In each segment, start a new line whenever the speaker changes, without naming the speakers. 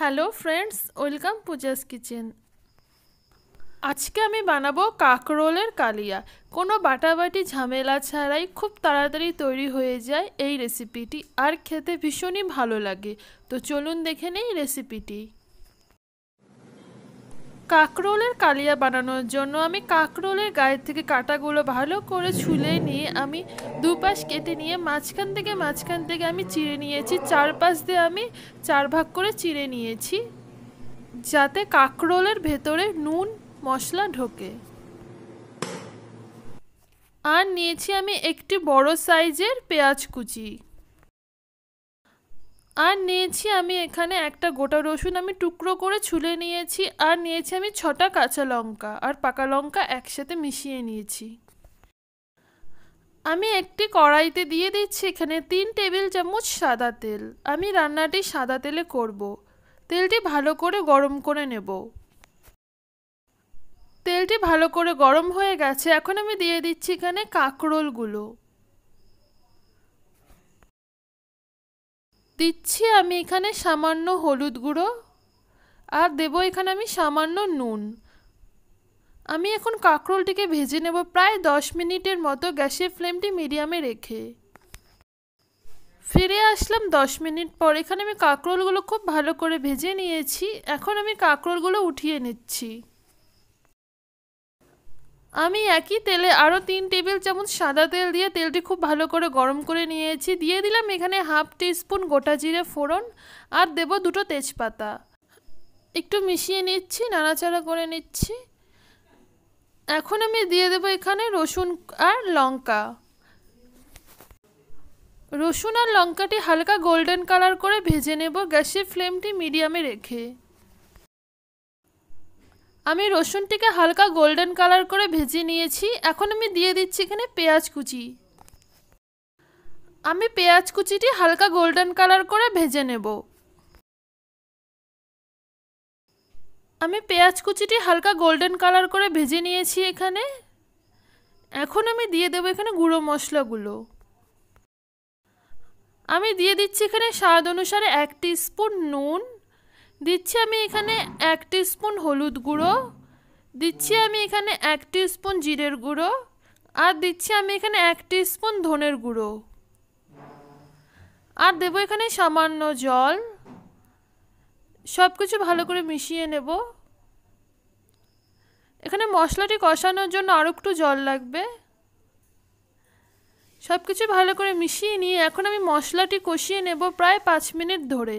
Hello friends welcome Pooja's kitchen আজকে আমি বানাবো কাকরোলের কালিয়া কোনো বাটাবাটি ঝামেলা ছাড়াই খুব তাড়াতাড়ি তৈরি হয়ে যায় এই রেসিপিটি আর খেতে ভীষণই ভালো লাগে তো চলুন দেখে নেই রেসিপিটি কাঁকরোলের কালিয়া বানানোর জন্য আমি কাঁকরোলের গায়ের থেকে কাঁটাগুলো ভালো করে ছুলে নিয়ে আমি দুপাশ কেটে নিয়ে মাঝখান থেকে মাঝখান থেকে আমি চিড়ে নিয়েছি চারপাশ দিয়ে আমি চার ভাগ করে চিড়ে নিয়েছি যাতে কাঁকরোলের ভেতরে নুন মশলা ঢোকে আর নিয়েছি আমি একটি বড় সাইজের পেঁয়াজ কুচি আর নিয়েছি আমি এখানে একটা গোটা রসুন আমি টুকরো করে ছুলে নিয়েছি আর নিয়েছি আমি ছটা কাঁচা লঙ্কা আর পাকা লঙ্কা একসাথে মিশিয়ে নিয়েছি আমি একটি কড়াইতে দিয়ে দিচ্ছি এখানে তিন টেবিল চামচ সাদা তেল আমি রান্নাটি সাদা তেলে করব। তেলটি ভালো করে গরম করে নেব তেলটি ভালো করে গরম হয়ে গেছে এখন আমি দিয়ে দিচ্ছি এখানে কাঁকরোলগুলো দিচ্ছি আমি এখানে সামান্য হলুদ গুঁড়ো আর দেব এখানে আমি সামান্য নুন আমি এখন কাঁকরোলটিকে ভেজে নেব প্রায় দশ মিনিটের মতো গ্যাসের ফ্লেমটি মিডিয়ামে রেখে ফিরে আসলাম দশ মিনিট পর এখানে আমি কাঁকরোলগুলো খুব ভালো করে ভেজে নিয়েছি এখন আমি কাঁকরোলগুলো উঠিয়ে নিচ্ছি আমি একই তেলে আরও তিন টেবিল চামচ সাদা তেল দিয়ে তেলটি খুব ভালো করে গরম করে নিয়েছি দিয়ে দিলাম এখানে হাফ টিস্পুন গোটা জিরে ফোড়ন আর দেব দুটো তেজপাতা একটু মিশিয়ে নিচ্ছি নাড়াচাড়া করে নিচ্ছি এখন আমি দিয়ে দেব এখানে রসুন আর লঙ্কা রসুন আর লঙ্কাটি হালকা গোল্ডেন কালার করে ভেজে নেব গ্যাসের ফ্লেমটি মিডিয়ামে রেখে আমি রসুনটিকে হালকা গোল্ডেন কালার করে ভেজে নিয়েছি এখন আমি দিয়ে দিচ্ছি এখানে পেঁয়াজ কুচি আমি পেঁয়াজ কুচিটি হালকা গোল্ডেন কালার করে ভেজে নেব আমি পেঁয়াজ কুচিটি হালকা গোল্ডেন কালার করে ভেজে নিয়েছি এখানে এখন আমি দিয়ে দেবো এখানে গুঁড়ো মশলাগুলো আমি দিয়ে দিচ্ছি এখানে স্বাদ অনুসারে এক স্পুন নুন দিচ্ছি আমি এখানে এক স্পুন হলুদ গুঁড়ো দিচ্ছি আমি এখানে এক স্পুন জিরের গুঁড়ো আর দিচ্ছি আমি এখানে এক স্পুন ধনের গুঁড়ো আর দেবো এখানে সামান্য জল সব কিছু ভালো করে মিশিয়ে নেব এখানে মশলাটি কষানোর জন্য আরও একটু জল লাগবে সব কিছু ভালো করে মিশিয়ে নিয়ে এখন আমি মশলাটি কষিয়ে নেব প্রায় পাঁচ মিনিট ধরে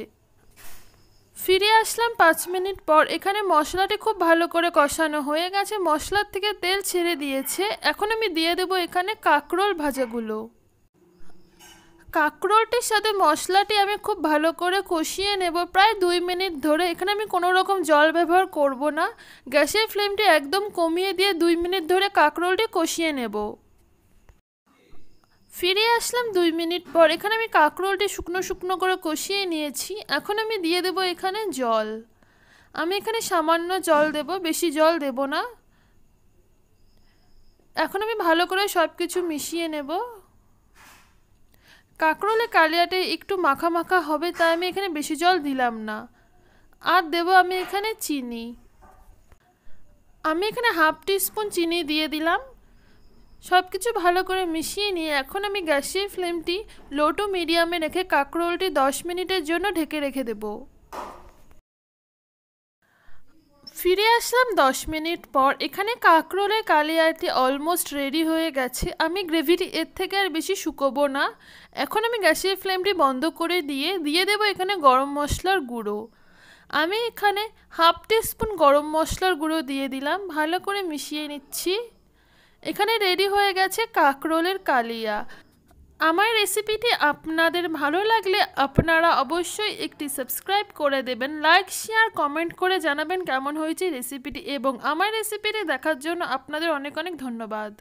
ফিরে আসলাম পাঁচ মিনিট পর এখানে মশলাটি খুব ভালো করে কষানো হয়ে গেছে মশলার থেকে তেল ছেড়ে দিয়েছে এখন আমি দিয়ে দেব এখানে কাঁকরোল ভাজাগুলো কাঁকরোলটির সাথে মশলাটি আমি খুব ভালো করে কষিয়ে নেব প্রায় দুই মিনিট ধরে এখানে আমি কোনো রকম জল ব্যবহার করব না গ্যাসের ফ্লেমটি একদম কমিয়ে দিয়ে দুই মিনিট ধরে কাঁকরোলটি কষিয়ে নেব ফিরে আসলাম দুই মিনিট পর এখানে আমি কাঁকরোলটি শুকনো শুকনো করে কষিয়ে নিয়েছি এখন আমি দিয়ে দেব এখানে জল আমি এখানে সামান্য জল দেব বেশি জল দেব না এখন আমি ভালো করে সব কিছু মিশিয়ে নেব কাঁকরোলে কালিয়াটে একটু মাখা মাখা হবে তাই আমি এখানে বেশি জল দিলাম না আর দেব আমি এখানে চিনি আমি এখানে হাফ টিস্পুন চিনি দিয়ে দিলাম সব কিছু ভালো করে মিশিয়ে নিয়ে এখন আমি গ্যাসের ফ্লেমটি লো টু মিডিয়ামে রেখে কাঁকরোলটি দশ মিনিটের জন্য ঢেকে রেখে দেব ফিরে আসলাম দশ মিনিট পর এখানে কাঁকরোলের কালিয়াটি অলমোস্ট রেডি হয়ে গেছে আমি গ্রেভিটি এর থেকে আর বেশি শুকোবো না এখন আমি গ্যাসের ফ্লেমটি বন্ধ করে দিয়ে দিয়ে দেবো এখানে গরম মশলার গুঁড়ো আমি এখানে হাফ টিস্পুন গরম মশলার গুঁড়ো দিয়ে দিলাম ভালো করে মিশিয়ে নিচ্ছি এখানে রেডি হয়ে গেছে কাকরোলের কালিয়া আমার রেসিপিটি আপনাদের ভালো লাগলে আপনারা অবশ্যই একটি সাবস্ক্রাইব করে দেবেন লাইক শেয়ার কমেন্ট করে জানাবেন কেমন হয়েছে রেসিপিটি এবং আমার রেসিপিটি দেখার জন্য আপনাদের অনেক অনেক ধন্যবাদ